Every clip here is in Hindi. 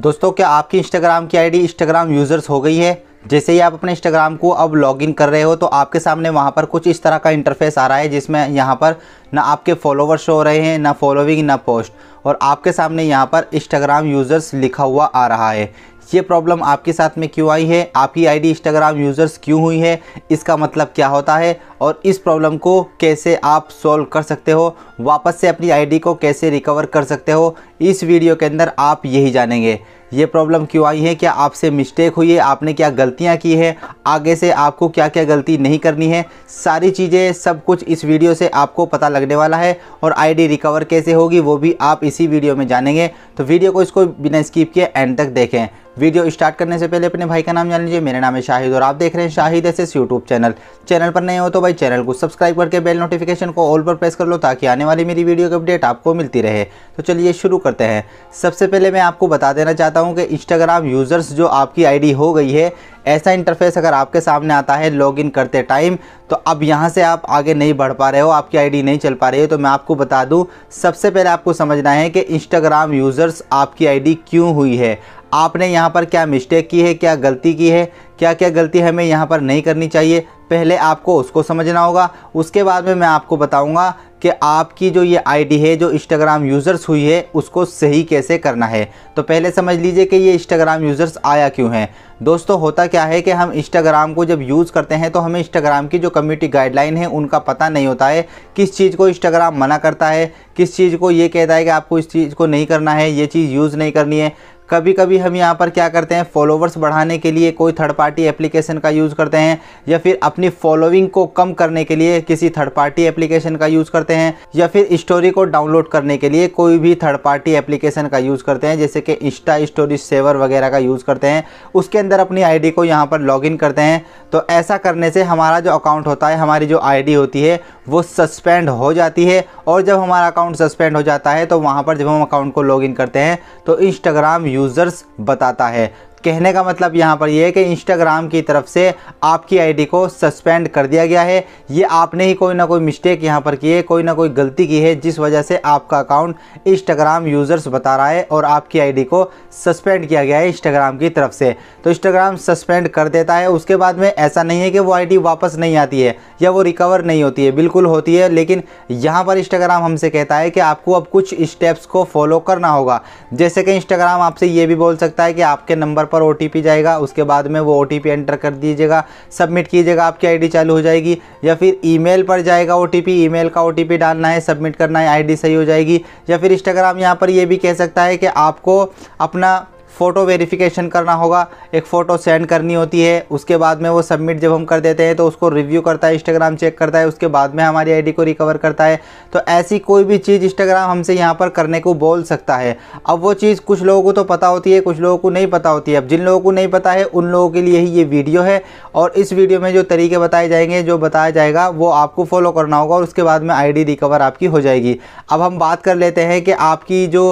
दोस्तों क्या आपकी इंस्टाग्राम की आईडी इंस्टाग्राम यूज़र्स हो गई है जैसे ही आप अपने इंस्टाग्राम को अब लॉगिन कर रहे हो तो आपके सामने वहाँ पर कुछ इस तरह का इंटरफेस आ रहा है जिसमें यहाँ पर ना आपके फॉलोवर्स हो रहे हैं ना फॉलोविंग ना पोस्ट और आपके सामने यहाँ पर इंस्टाग्राम यूज़र्स लिखा हुआ आ रहा है ये प्रॉब्लम आपके साथ में क्यों आई है आपकी आईडी इंस्टाग्राम यूज़र्स क्यों हुई है इसका मतलब क्या होता है और इस प्रॉब्लम को कैसे आप सॉल्व कर सकते हो वापस से अपनी आईडी को कैसे रिकवर कर सकते हो इस वीडियो के अंदर आप यही जानेंगे ये प्रॉब्लम क्यों आई है क्या आपसे मिस्टेक हुई है आपने क्या गलतियां की है आगे से आपको क्या क्या गलती नहीं करनी है सारी चीज़ें सब कुछ इस वीडियो से आपको पता लगने वाला है और आईडी रिकवर कैसे होगी वो भी आप इसी वीडियो में जानेंगे तो वीडियो को इसको बिना स्किप किए एंड तक देखें वीडियो स्टार्ट करने से पहले अपने भाई का नाम जान लीजिए मेरा नाम है शाहिद और आप देख रहे हैं Shahid S YouTube channel channel पर नहीं हो तो भाई भाई चैनल को सब्सक्राइब करके बेल नोटिफिकेशन को ऑल पर प्रेस कर लो ताकि आने वाली मेरी वीडियो की अपडेट आपको मिलती रहे तो चलिए शुरू करते हैं सबसे पहले मैं आपको बता देना चाहता हूँ कि इंस्टाग्राम यूज़र्स जो आपकी आईडी हो गई है ऐसा इंटरफेस अगर आपके सामने आता है लॉगिन करते टाइम तो अब यहाँ से आप आगे नहीं बढ़ पा रहे हो आपकी आईडी नहीं चल पा रही है तो मैं आपको बता दूँ सबसे पहले आपको समझना है कि इंस्टाग्राम यूज़र्स आपकी आईडी क्यों हुई है आपने यहाँ पर क्या मिस्टेक की है क्या गलती की है क्या क्या गलती हमें यहाँ पर नहीं करनी चाहिए पहले आपको उसको समझना होगा उसके बाद में मैं आपको बताऊंगा कि आपकी जो ये आईडी है जो इंस्टाग्राम यूज़र्स हुई है उसको सही कैसे करना है तो पहले समझ लीजिए कि ये इंस्टाग्राम यूज़र्स आया क्यों है दोस्तों होता क्या है कि हम इंस्टाग्राम को जब यूज़ करते हैं तो हमें इंस्टाग्राम की जो कम्युनिटी गाइडलाइन है उनका पता नहीं होता है किस चीज़ को इंस्टाग्राम मना करता है किस चीज़ को ये कहता है कि आपको इस चीज़ को नहीं करना है ये चीज़ यूज़ नहीं करनी है कभी कभी हम यहाँ पर क्या करते हैं फॉलोवर्स बढ़ाने के लिए कोई थर्ड पार्टी एप्लीकेशन का यूज़ करते हैं या फिर अपनी फॉलोइंग को कम करने के लिए किसी थर्ड पार्टी एप्लीकेशन का यूज़ करते हैं या फिर स्टोरी को डाउनलोड करने के लिए कोई भी थर्ड पार्टी एप्लीकेशन का यूज़ करते हैं जैसे कि इंस्टा स्टोरी सेवर वगैरह का यूज़ करते हैं उसके अंदर अपनी आई को यहाँ पर लॉग करते हैं तो ऐसा करने से हमारा जो अकाउंट होता है हमारी जो आई होती है वो सस्पेंड हो जाती है और जब हमारा अकाउंट सस्पेंड हो जाता है तो वहाँ पर जब हम अकाउंट को लॉग करते हैं तो इंस्टाग्राम यूज़ यूज़र्स बताता है कहने का मतलब यहाँ पर यह है कि इंस्टाग्राम की तरफ से आपकी आईडी को सस्पेंड कर दिया गया है ये आपने ही कोई ना कोई मिस्टेक यहाँ पर की है कोई ना कोई गलती की है जिस वजह से आपका अकाउंट इंस्टाग्राम यूज़र्स बता रहा है और आपकी आईडी को सस्पेंड किया गया है इंस्टाग्राम की तरफ से तो इंस्टाग्राम सस्पेंड कर देता है उसके बाद में ऐसा नहीं है कि वो आई वापस नहीं आती है या वो रिकवर नहीं होती है बिल्कुल होती है लेकिन यहाँ पर इंस्टाग्राम हमसे कहता है कि आपको अब कुछ स्टेप्स को फॉलो करना होगा जैसे कि इंस्टाग्राम आपसे ये भी बोल सकता है कि आपके नंबर पर ओ जाएगा उसके बाद में वो ओ एंटर कर दीजिएगा सबमिट कीजिएगा आपकी आई चालू हो जाएगी या फिर ई पर जाएगा ओ ईमेल का ओ डालना है सबमिट करना है आई सही हो जाएगी या फिर इंस्टाग्राम यहाँ पर यह भी कह सकता है कि आपको अपना फ़ोटो वेरिफिकेशन करना होगा एक फ़ोटो सेंड करनी होती है उसके बाद में वो सबमिट जब हम कर देते हैं तो उसको रिव्यू करता है इंस्टाग्राम चेक करता है उसके बाद में हमारी आईडी को रिकवर करता है तो ऐसी कोई भी चीज़ इंस्टाग्राम हमसे यहाँ पर करने को बोल सकता है अब वो चीज़ कुछ लोगों को तो पता होती है कुछ लोगों को नहीं पता होती है अब जिन लोगों को नहीं पता है उन लोगों के लिए ही ये वीडियो है और इस वीडियो में जो तरीके बताए जाएंगे जो बताया जाएगा वो आपको फॉलो करना होगा और उसके बाद में आई रिकवर आपकी हो जाएगी अब हम बात कर लेते हैं कि आपकी जो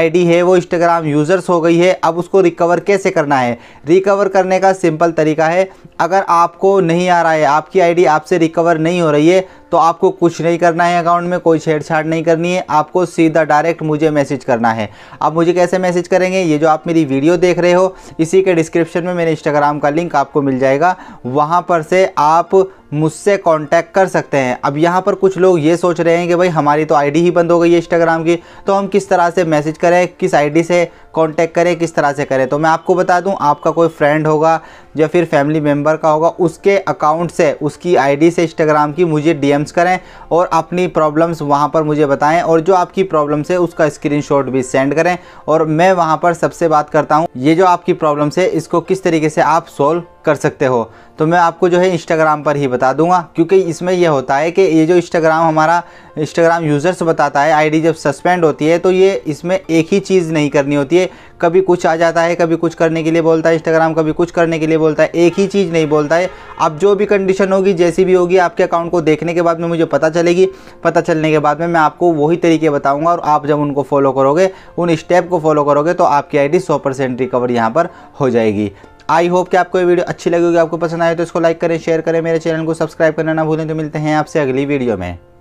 आई है वो इंस्टाग्राम यूज़र्स हो गई है अब उसको रिकवर कैसे करना है रिकवर करने का सिंपल तरीका है अगर आपको नहीं आ रहा है आपकी आईडी आपसे रिकवर नहीं हो रही है तो आपको कुछ नहीं करना है अकाउंट में कोई छेड़छाड़ नहीं करनी है आपको सीधा डायरेक्ट मुझे मैसेज करना है आप मुझे कैसे मैसेज करेंगे ये जो आप मेरी वीडियो देख रहे हो इसी के डिस्क्रिप्शन में मेरे इंस्टाग्राम का लिंक आपको मिल जाएगा वहाँ पर से आप मुझसे कॉन्टैक्ट कर सकते हैं अब यहाँ पर कुछ लोग ये सोच रहे हैं कि भाई हमारी तो आई ही बंद हो गई है इंस्टाग्राम की तो हम किस तरह से मैसेज करें किस आई से कॉन्टैक्ट करें किस तरह से करें तो मैं आपको बता दूँ आपका कोई फ्रेंड होगा या फिर फैमिली मेम्बर का होगा उसके अकाउंट से उसकी आई से इंस्टाग्राम की मुझे डी करें और अपनी प्रॉब्लम्स वहाँ पर मुझे बताएँ और जो आपकी प्रॉब्लम्स है उसका स्क्रीन भी सेंड करें और मैं वहाँ पर सबसे बात करता हूँ ये जो आपकी प्रॉब्लम्स है इसको किस तरीके से आप सोल्व कर सकते हो तो मैं आपको जो है इंस्टाग्राम पर ही बता दूंगा क्योंकि इसमें यह होता है कि ये जो इंस्टाग्राम हमारा इंस्टाग्राम यूज़र्स बताता है आईडी जब सस्पेंड होती है तो ये इसमें एक ही चीज़ नहीं करनी होती है कभी कुछ आ जाता है कभी कुछ करने के लिए बोलता है इंस्टाग्राम कभी कुछ करने के लिए बोलता है एक ही चीज़ नहीं बोलता है अब जो भी कंडीशन होगी जैसी भी होगी आपके अकाउंट को देखने के बाद में मुझे पता चलेगी पता चलने के बाद में मैं आपको वही तरीके बताऊँगा और आप जब उनको फॉलो करोगे उन स्टेप को फॉलो करोगे तो आपकी आई डी रिकवर यहाँ पर हो जाएगी आई होप कि आपको ये वीडियो अच्छी लगी होगी आपको पसंद आए तो इसको लाइक करें शेयर करें मेरे चैनल को सब्सक्राइब करना ना भूलें तो मिलते हैं आपसे अगली वीडियो में